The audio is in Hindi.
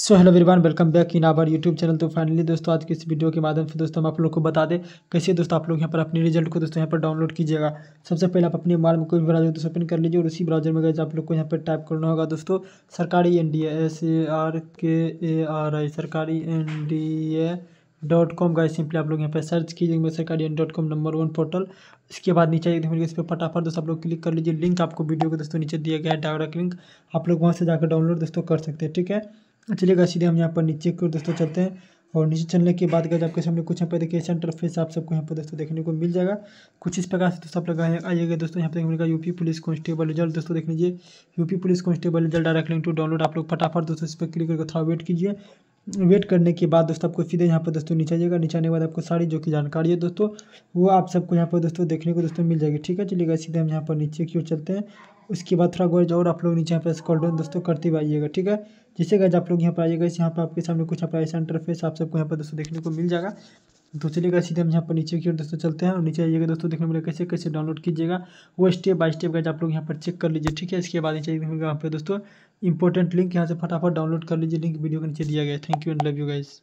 सो हेलो वीरबान welcome back in our YouTube channel तो फाइनली दोस्तों आज की इस वीडियो के माध्यम से दोस्तों हम आप लोग को बता दें कैसे दोस्तों आप लोग यहाँ पर अपने रिजल्ट को दोस्तों यहाँ पर डाउनलोड कीजिएगा सबसे पहले आप अपने मोबाइल में कोई ब्राउजर दोस्तों ओपन कर लीजिए और उसी ब्राउजर में गए आप लोग को यहाँ पर टाइप करना होगा दोस्तों Sarkari N D S A R K A R I Sarkari N D A dot com का सिंपली आप लोग यहाँ पर सर्च कीजिए Sarkari N dot com number one portal इसके बाद नीचे एक इस पर फटाफट दोस्तों आप लोग क्लिक कर लीजिए लिंक आपको वीडियो को दोस्तों नीचे दिया गया है डायरेक्ट लिंक आप लोग वहाँ से जाकर डाउनलोड दोस्तों कर सकते हैं ठीक है तो चलेगा सीधे हम यहाँ पर नीचे को दोस्तों चलते हैं और नीचे चलने के बाद आपके सामने कुछ यहाँ पर देखिए सेंटर फेस आप सबको यहाँ पर दोस्तों देखने को मिल जाएगा कुछ इस प्रकार से दोस्तों आप लगाए आइएगा दोस्तों यहाँ देखने का यूपी पुलिस कांस्टेबल रिजल्ट दोस्तों देख लीजिए UP police constable result direct link to download आप लोग फटाफट दोस्तों इस पर क्लिक करके थोड़ा वेट कीजिए वेट करने के बाद दोस्तों आपको सीधे यहाँ पर दोस्तों नीचे आइएगा नीचे आने के बाद आपको सारी जो की जानकारी है दोस्तों वो आप सबको यहाँ पर दोस्तों देखने को दोस्तों मिल जाएगी ठीक है चलिएगा सीधे हम यहाँ पर नीचे की ओर चलते हैं उसके बाद थोड़ा गोज और आप लोग नीचे यहाँ पर स्कॉल डाउन दोस्तों करते हुए आइएगा ठीक है जैसे गज आप लोग यहाँ पर आइएगा इस यहाँ पर आपके सामने कुछ आप ऐसा इंटरफेस आप सबको यहाँ पर दोस्तों देखने को मिल जाएगा तो चलिएगा सीधे हम यहाँ पर नीचे की ओर दोस्तों चलते हैं और नीचे आइएगा दोस्तों देखने मिलेगा कैसे कैसे डाउनलोड कीजिएगा वो स्टेप बाय स्टेप गज आप लोग यहाँ पर चेक कर लीजिए ठीक है इसके बाद नीचे यहाँ पर दोस्तों इंपॉर्टेंट लिंक यहाँ से फटाफट डाउनलोड कर लीजिए लिंक वीडियो के नीचे दिया गया thank you and love you guys